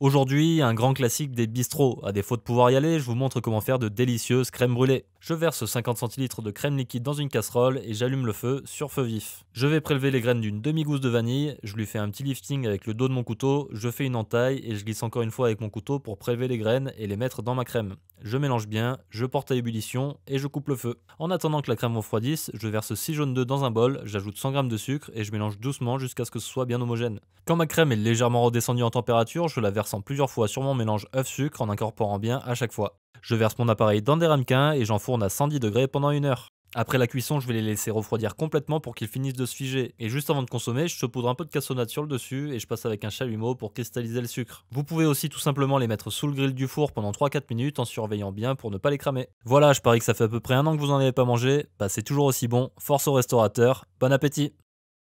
Aujourd'hui, un grand classique des bistrots. À défaut de pouvoir y aller, je vous montre comment faire de délicieuses crèmes brûlées. Je verse 50 cl de crème liquide dans une casserole et j'allume le feu sur feu vif. Je vais prélever les graines d'une demi-gousse de vanille, je lui fais un petit lifting avec le dos de mon couteau, je fais une entaille et je glisse encore une fois avec mon couteau pour prélever les graines et les mettre dans ma crème. Je mélange bien, je porte à ébullition et je coupe le feu. En attendant que la crème refroidisse, je verse 6 jaunes d'œufs dans un bol, j'ajoute 100 g de sucre et je mélange doucement jusqu'à ce que ce soit bien homogène. Quand ma crème est légèrement redescendue en température, je la verse en plusieurs fois sur mon mélange œuf-sucre en incorporant bien à chaque fois. Je verse mon appareil dans des ramequins et j'enfourne à 110 degrés pendant une heure. Après la cuisson, je vais les laisser refroidir complètement pour qu'ils finissent de se figer. Et juste avant de consommer, je poudre un peu de cassonade sur le dessus et je passe avec un chalumeau pour cristalliser le sucre. Vous pouvez aussi tout simplement les mettre sous le grill du four pendant 3-4 minutes en surveillant bien pour ne pas les cramer. Voilà, je parie que ça fait à peu près un an que vous n'en avez pas mangé. Bah c'est toujours aussi bon. Force au restaurateur. Bon appétit